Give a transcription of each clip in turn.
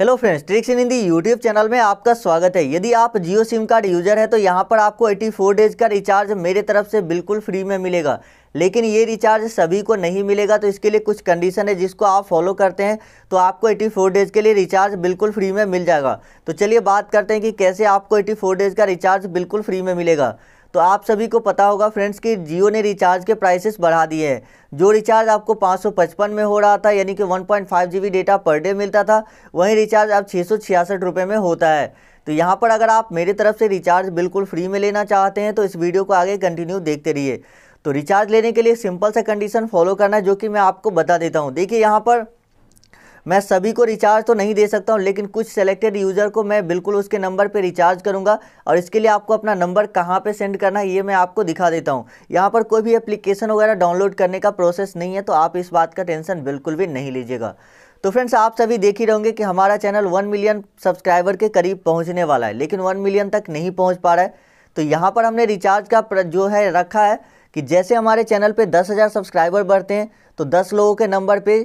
hello friends tricks in Hindi YouTube channel में आपका स्वागत है यदि आप जियो सिम कार्ड यूज़र है तो यहाँ पर आपको 84 डेज का रिचार्ज मेरे तरफ से बिल्कुल फ्री में मिलेगा लेकिन ये रिचार्ज सभी को नहीं मिलेगा तो इसके लिए कुछ कंडीशन है जिसको आप फॉलो करते हैं तो आपको 84 डेज़ के लिए रिचार्ज बिल्कुल फ्री में मिल जाएगा तो चलिए बात करते हैं कि कैसे आपको एटी डेज़ का रिचार्ज बिल्कुल फ्री में मिलेगा तो आप सभी को पता होगा फ्रेंड्स कि जियो ने रिचार्ज के प्राइसेस बढ़ा दिए हैं जो रिचार्ज आपको 555 में हो रहा था यानी कि 1.5 जीबी डेटा पर डे मिलता था वही रिचार्ज अब छः सौ में होता है तो यहाँ पर अगर आप मेरे तरफ से रिचार्ज बिल्कुल फ्री में लेना चाहते हैं तो इस वीडियो को आगे कंटिन्यू देखते रहिए तो रिचार्ज लेने के लिए सिंपल सा कंडीशन फॉलो करना जो कि मैं आपको बता देता हूँ देखिए यहाँ पर मैं सभी को रिचार्ज तो नहीं दे सकता हूँ लेकिन कुछ सेलेक्टेड यूज़र को मैं बिल्कुल उसके नंबर पर रिचार्ज करूँगा और इसके लिए आपको अपना नंबर कहाँ पर सेंड करना है ये मैं आपको दिखा देता हूँ यहाँ पर कोई भी एप्लीकेशन वगैरह डाउनलोड करने का प्रोसेस नहीं है तो आप इस बात का टेंशन बिल्कुल भी नहीं लीजिएगा तो फ्रेंड्स आप सभी देख ही रहोगे कि हमारा चैनल वन मिलियन सब्सक्राइबर के करीब पहुंचने वाला है लेकिन वन मिलियन तक नहीं पहुंच पा रहा है तो यहाँ पर हमने रिचार्ज का जो है रखा है कि जैसे हमारे चैनल पे दस हज़ार सब्सक्राइबर बढ़ते हैं तो दस लोगों के नंबर पे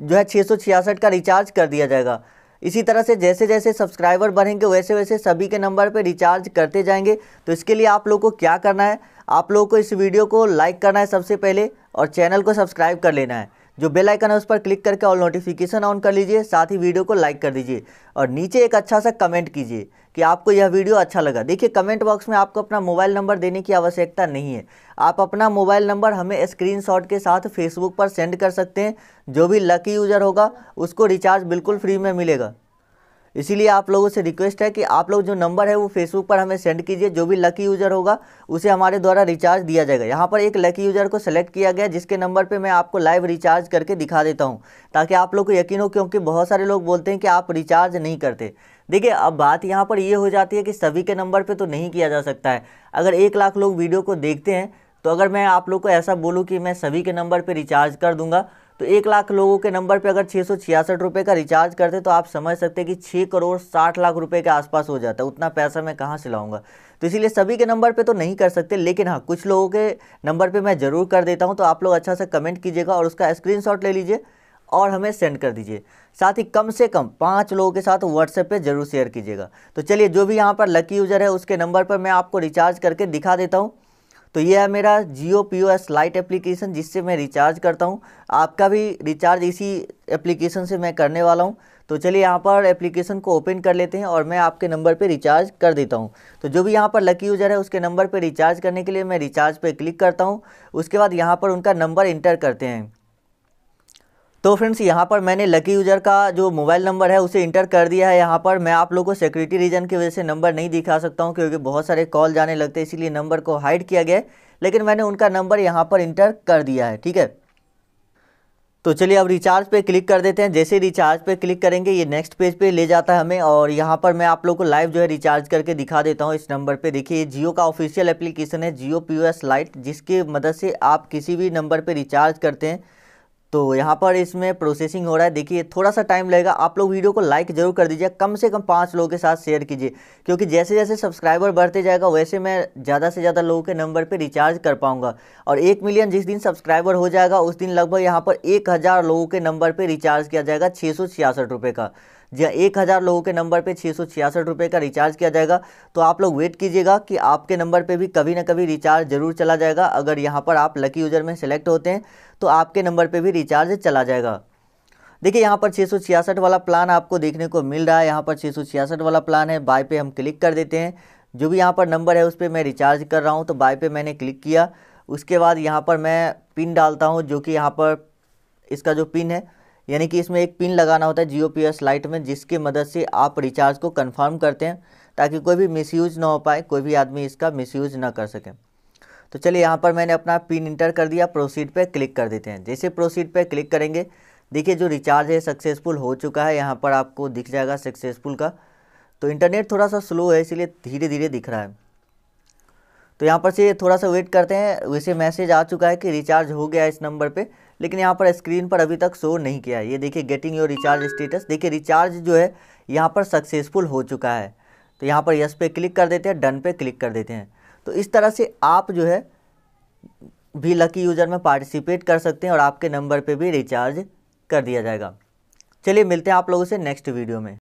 जो है छः का रिचार्ज कर दिया जाएगा इसी तरह से जैसे जैसे सब्सक्राइबर बढ़ेंगे वैसे वैसे सभी के नंबर पर रिचार्ज करते जाएंगे तो इसके लिए आप लोग को क्या करना है आप लोगों को इस वीडियो को लाइक करना है सबसे पहले और चैनल को सब्सक्राइब कर लेना है जो बेल आइकन है उस पर क्लिक करके ऑल नोटिफिकेशन ऑन कर लीजिए साथ ही वीडियो को लाइक कर दीजिए और नीचे एक अच्छा सा कमेंट कीजिए कि आपको यह वीडियो अच्छा लगा देखिए कमेंट बॉक्स में आपको अपना मोबाइल नंबर देने की आवश्यकता नहीं है आप अपना मोबाइल नंबर हमें स्क्रीनशॉट के साथ फेसबुक पर सेंड कर सकते हैं जो भी लकी यूज़र होगा उसको रिचार्ज बिल्कुल फ्री में मिलेगा इसीलिए आप लोगों से रिक्वेस्ट है कि आप लोग जो नंबर है वो फेसबुक पर हमें सेंड कीजिए जो भी लकी यूज़र होगा उसे हमारे द्वारा रिचार्ज दिया जाएगा यहाँ पर एक लकी यूज़र को सेलेक्ट किया गया जिसके नंबर पे मैं आपको लाइव रिचार्ज करके दिखा देता हूँ ताकि आप लोग को यकीन हो क्योंकि बहुत सारे लोग बोलते हैं कि आप रिचार्ज नहीं करते देखिए अब बात यहाँ पर ये हो जाती है कि सभी के नंबर पे तो नहीं किया जा सकता है अगर एक लाख लोग वीडियो को देखते हैं तो अगर मैं आप लोग को ऐसा बोलूँ कि मैं सभी के नंबर पर रिचार्ज कर दूँगा तो एक लाख लोगों के नंबर पर अगर छः सौ छियासठ रुपये का रिचार्ज करते तो आप समझ सकते कि छः करोड़ साठ लाख रुपये के आसपास हो जाता है उतना पैसा मैं कहाँ से लाऊंगा तो इसीलिए सभी के नंबर पे तो नहीं कर सकते लेकिन हाँ कुछ लोगों के नंबर पे मैं ज़रूर कर देता हूँ तो आप लोग अच्छा सा कमेंट कीजिएगा और उसका स्क्रीनशॉट ले लीजिए और हमें सेंड कर दीजिए साथ ही कम से कम पाँच लोगों के साथ व्हाट्सएप पे जरूर शेयर कीजिएगा तो चलिए जो भी यहाँ पर लकी यूज़र है उसके नंबर पर मैं आपको रिचार्ज करके दिखा देता हूँ तो ये है मेरा Jio P O S lite application जिससे मैं रिचार्ज करता हूँ आपका भी रिचार्ज इसी एप्लीकेशन से मैं करने वाला हूँ तो चलिए यहाँ पर एप्लीकेशन को ओपन कर लेते हैं और मैं आपके नंबर पर रिचार्ज कर देता हूँ तो जो भी यहाँ पर लकी यूज़र है उसके नंबर पर रिचार्ज करने के लिए मैं रिचार्ज पर क्लिक करता हूँ उसके बाद यहाँ पर उनका नंबर इंटर करते हैं तो फ्रेंड्स यहाँ पर मैंने लकी यूज़र का जो मोबाइल नंबर है उसे इंटर कर दिया है यहाँ पर मैं आप लोगों को सिक्योरिटी रीजन की वजह से नंबर नहीं दिखा सकता हूँ क्योंकि बहुत सारे कॉल जाने लगते हैं इसीलिए नंबर को हाइड किया गया लेकिन मैंने उनका नंबर यहाँ पर इंटर कर दिया है ठीक है तो चलिए अब रिचार्ज पे क्लिक कर देते हैं जैसे रिचार्ज पे क्लिक करेंगे ये नेक्स्ट पेज पे ले जाता है हमें और यहाँ पर मैं आप लोग को लाइव जो है रिचार्ज करके दिखा देता हूँ इस नंबर पे देखिए ये जियो का ऑफिशियल एप्लीकेशन है Jio P O S lite जिसकी मदद से आप किसी भी नंबर पर रिचार्ज करते हैं तो यहाँ पर इसमें प्रोसेसिंग हो रहा है देखिए थोड़ा सा टाइम लगेगा आप लोग वीडियो को लाइक जरूर कर दीजिए कम से कम पाँच लोगों के साथ शेयर कीजिए क्योंकि जैसे जैसे सब्सक्राइबर बढ़ते जाएगा वैसे मैं ज़्यादा से ज़्यादा लोगों के नंबर पर रिचार्ज कर पाऊँगा और एक मिलियन जिस दिन सब्सक्राइबर हो जाएगा उस दिन लगभग यहाँ पर एक हज़ार लोगों के नंबर पर रिचार्ज किया जाएगा छः सौ छियासठ रुपये का जी एक हज़ार लोगों के नंबर पे छः सौ छियासठ रुपये का रिचार्ज किया जाएगा तो आप लोग वेट कीजिएगा कि आपके नंबर पे भी कभी ना कभी रिचार्ज ज़रूर चला जाएगा अगर यहाँ पर आप लकी यूज़र में सेलेक्ट होते हैं तो आपके नंबर पर भी रिचार्ज चला जाएगा देखिए यहाँ पर छः वाला प्लान आपको देखने को मिल रहा है यहाँ पर छः वाला प्लान है बाय पे हम क्लिक कर देते हैं जो भी यहाँ पर नंबर है उस पर मैं रिचार्ज कर रहा हूँ तो बाय पे मैंने क्लिक किया उसके बाद यहाँ पर मैं पिन डालता हूँ जो कि यहाँ पर इसका जो पिन है यानी कि इसमें एक पिन लगाना होता है जियो पी एस लाइट में जिसकी मदद से आप रिचार्ज को कन्फर्म करते हैं ताकि कोई भी मिसयूज ना हो पाए कोई भी आदमी इसका मिसयूज ना कर सके तो चलिए यहाँ पर मैंने अपना पिन इंटर कर दिया प्रोसीड पे क्लिक कर देते हैं जैसे प्रोसीड पे क्लिक करेंगे देखिए जो रिचार्ज है सक्सेसफुल हो चुका है यहाँ पर आपको दिख जाएगा सक्सेसफुल का तो इंटरनेट थोड़ा सा स्लो है इसीलिए धीरे धीरे दिख रहा है तो यहाँ पर से थोड़ा सा वेट करते हैं वैसे मैसेज आ चुका है कि रिचार्ज हो गया इस नंबर पर लेकिन यहाँ पर स्क्रीन पर अभी तक शो नहीं किया है ये देखिए गेटिंग योर रिचार्ज स्टेटस देखिए रिचार्ज जो है यहाँ पर सक्सेसफुल हो चुका है तो यहाँ पर यस पे क्लिक कर देते हैं डन पे क्लिक कर देते हैं तो इस तरह से आप जो है भी लकी यूज़र में पार्टिसिपेट कर सकते हैं और आपके नंबर पर भी रिचार्ज कर दिया जाएगा चलिए मिलते हैं आप लोगों से नेक्स्ट वीडियो में